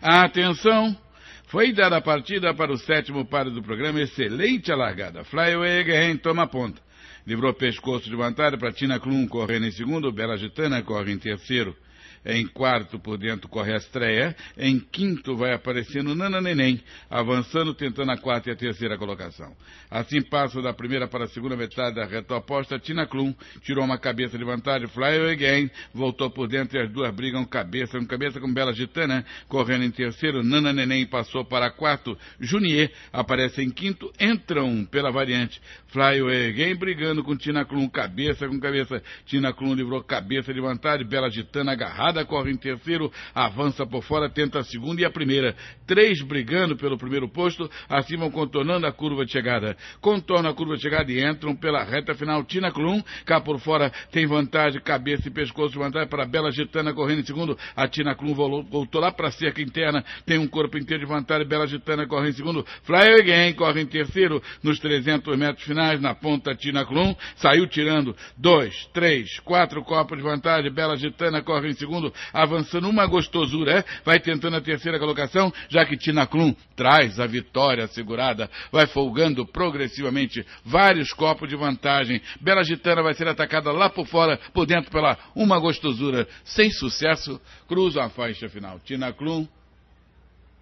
A atenção foi dada a partida para o sétimo par do programa. Excelente a largada. Flyway Guerren toma ponta. Livrou pescoço de vantagem para Tina Klum, correndo em segundo. Bela Gitana corre em terceiro. Em quarto, por dentro, corre a estreia. Em quinto, vai aparecendo Nana Neném, avançando, tentando a quarta e a terceira colocação. Assim passa da primeira para a segunda metade da reta oposta. Tina Klum tirou uma cabeça de vantagem, Fly Again, voltou por dentro e as duas brigam cabeça com cabeça com Bela Gitana, correndo em terceiro. Nana Neném passou para quarto. Junier aparece em quinto, entram pela variante. Fly Again brigando com Tina Klum, cabeça com cabeça. Tina Klum livrou cabeça de vantagem, Bela Gitana agarrada parada, corre em terceiro, avança por fora, tenta a segunda e a primeira. Três brigando pelo primeiro posto, acima contornando a curva de chegada. Contorna a curva de chegada e entram pela reta final. Tina Klum, cá por fora, tem vantagem, cabeça e pescoço, vantagem para a Bela Gitana correndo em segundo. A Tina Klum voltou, voltou lá para a cerca interna, tem um corpo inteiro de vantagem, Bela Gitana corre em segundo. Fly Again corre em terceiro, nos 300 metros finais, na ponta Tina Klum, saiu tirando dois, três, quatro copos de vantagem, Bela Gitana corre em segundo segundo avançando uma gostosura, é? vai tentando a terceira colocação, já que Tina Klum traz a vitória assegurada, vai folgando progressivamente vários copos de vantagem. Bela Gitana vai ser atacada lá por fora, por dentro pela uma gostosura, sem sucesso, cruza a faixa final. Tina Klum,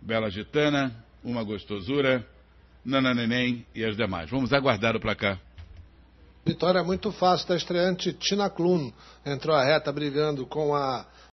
Bela Gitana, uma gostosura, Nana Neném e as demais. Vamos aguardar o placar. Vitória é muito fácil da tá estreante Tina Klun. Entrou a reta brigando com a